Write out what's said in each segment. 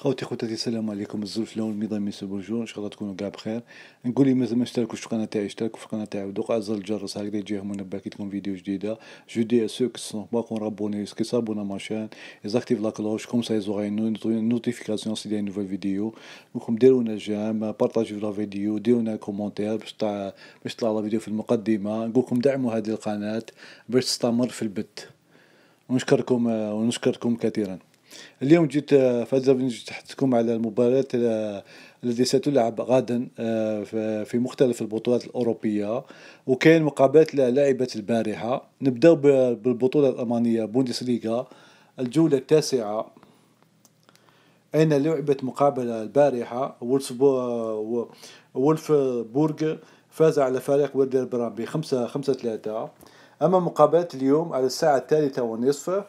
خوتي خوتاتي السلام عليكم الزلف الاول ميضا ميسو بونجور ان شاء الله تكونوا كاع بخير نقول لي مازال ما اشتركوش في القناه تاعي اشتركوا في القناه تاعي ودوق زر الجرس هكذا يجيهم منبه كي تكون فيديو جديده جو دي اسو سو كي سون با كون رابوني سكي سابونا ما شان ايزاكتيف لا كلوش كوم سا يزوغ نوتيفيكاسيون سي دي نوفال فيديو نقولكم ديروا لنا جام بارطاجيو لا فيديو ديروا لنا كومونتير باش تاع باش تطلع لا فيديو في المقدمه نقول لكم دعموا هذه القناه باش تستمر في البث ونشكركم ونشكركم كثيرا اليوم جيت آه، فاز جيت تحدثكم على المباراة آه، التي ستلعب غدا آه، في مختلف البطولات الأوروبية وكاين مقابلات لعبة البارحة نبداو بالبطولة الألمانية بوندسليغا الجولة التاسعة أين لعبت مقابلة البارحة بورغ فاز على فريق وردر برام بخمسة خمسة ثلاثة أما مقابلة اليوم على الساعة الثالثة ونصف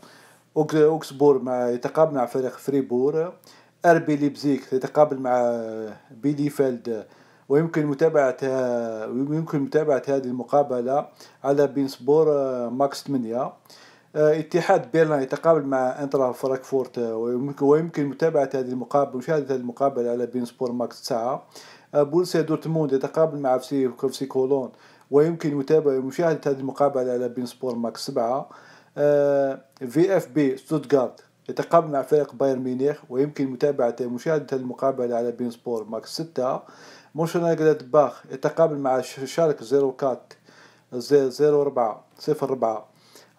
اوكسبور مع يتقابل مع فريق فريبور اربي ليبزيك يتقابل مع بيليفيلد ويمكن متابعة ويمكن متابعة هذه المقابلة على بين سبور آه، ماكس 8 آه، اتحاد بيرلين يتقابل مع انترا فرانكفورت آه، ويمكن متابعة هذه المقابلة مشاهدة هذه المقابلة على بين سبور ماكس 9 بولسيا دورتموند يتقابل مع فسي كولون ويمكن متابعة مشاهدة هذه المقابلة على بين سبور ماكس 7 في اف بي ستوتغارت يتقابل مع فريق بايرن ميونخ ويمكن متابعة مشاهدة المقابلة على بين سبور ماكس 6 مونشنغلاد باخ يتقابل مع شارك 04 04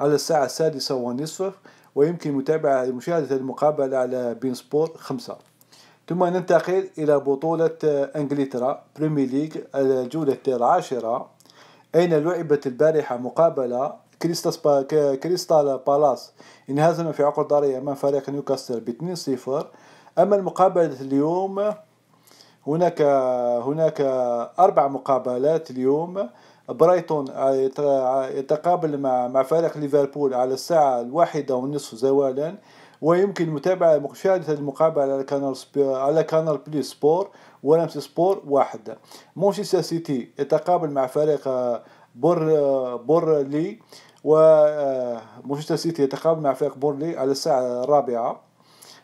على الساعة السادسة والنصف ويمكن متابعة مشاهدة المقابلة على بين سبور 5 ثم ننتقل إلى بطولة إنجلترا بريمير ليج الجولة العاشرة أين لعبت البارحة مقابلة كريستاس با... كريستال بالاس انهزم في عقر داره امام فريق نيوكاسل ب 2-0 اما المقابله اليوم هناك هناك اربع مقابلات اليوم برايتون يتقابل مع مع فريق ليفربول على الساعة الواحدة والنصف زوالا ويمكن متابعة مشاهدة المقابلة على كانال على كانال بلي سبور ولمس سبور واحد مانشستر سيتي يتقابل مع فريق بور بورلي ومانشستر آه، سيتي يتقابل مع فريق بورلي على الساعة الرابعة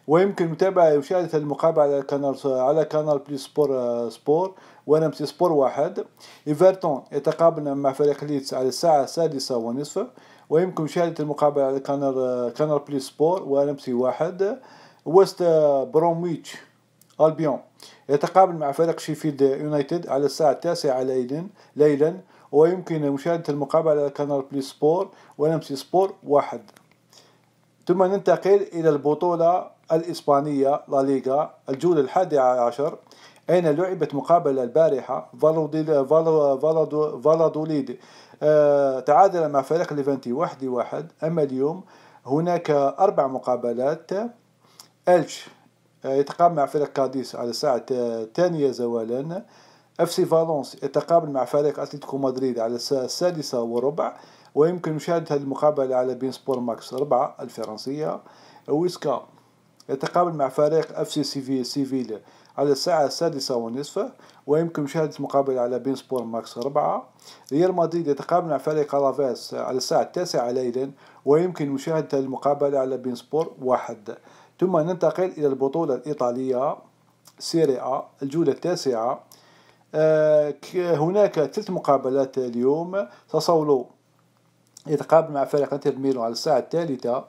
ويمكن متابعة مشاهدة المقابلة على كانال على كانال بلي سبور آه، سبور بسي سبور واحد ايفرتون يتقابل مع فريق ليدز على الساعة السادسة ونصف ويمكن مشاهدة المقابلة على كانال آه، كانال بلي سبور وانا سي واحد وست برومويتش البيون يتقابل مع فريق شيفيلد يونايتد على الساعة التاسعة ليلا ليلا ويمكن مشاهدة المقابلة على كانال بلي سبور ونم سي سبور واحد ثم ننتقل إلى البطولة الإسبانية لا ليغا الجولة الحادية عشر أين لعبت مقابلة البارحة فالادوليد آه تعادل مع فريق ليفانتي واحد واحد أما اليوم هناك أربع مقابلات ألش يتقابل مع فريق كاديس على الساعة الثانية زوالا اف سي فالونس يتقابل مع فريق اتلتيكو مدريد على الساعة السادسة وربع ويمكن مشاهدة هذه المقابلة على بين سبور ماكس ربع الفرنسية ويسكا يتقابل مع فريق اف سي سيفي سيفيل على الساعة السادسة ونصف ويمكن مشاهدة مقابلة على بين سبور ماكس ربعة ريال مدريد يتقابل مع فريق الافاس على الساعة التاسعة ليلا ويمكن مشاهدة المقابلة على بين سبور واحد ثم ننتقل إلى البطولة الإيطالية سيريا الجولة التاسعة آه، هناك ثلاث مقابلات اليوم تصولوا يتقابل مع فريق انتر ميلو على الساعة الثالثة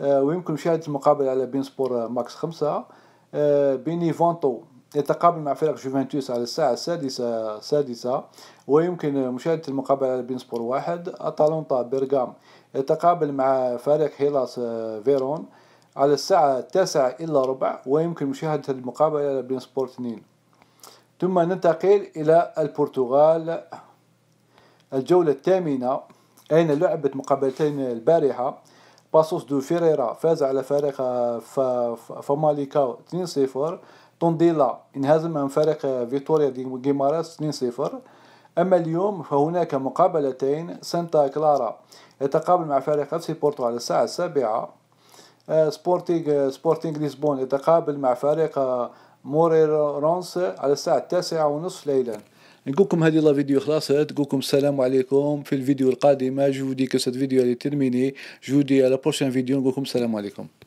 آه، ويمكن مشاهدة المقابلة على بين سبور ماكس خمسة آه، بيني فونتو يتقابل مع فريق جوفنتوس على الساعة السادسة السادسة ويمكن مشاهدة المقابلة على بين سبور واحد أتالونتا بيرغام يتقابل مع فريق هيلاس فيرون على الساعة التاسعة إلا ربع ويمكن مشاهدة المقابلة بين سبورت نيل ثم ننتقل إلى البرتغال الجولة الثامنة أين لعبت مقابلتين البارحة باسوس دو فيريرا فاز على فريق فماليكاو 2-0 تونديلا انهزم من فريق فيتوريا جيماراس 2-0 أما اليوم فهناك مقابلتين سانتا كلارا يتقابل مع فريق أفسي سي بورتو على الساعة السابعة سبورتينغ آه، سبورتينغ آه، لشبون يتقابل مع فريق آه، موري رونس على الساعة التاسعة ونصف ليلا نقولكم هذه لا فيديو خلاصت نقولكم السلام عليكم في الفيديو القادمة جودي كسد فيديو اللي ترميني جودي على بروشين فيديو نقولكم السلام عليكم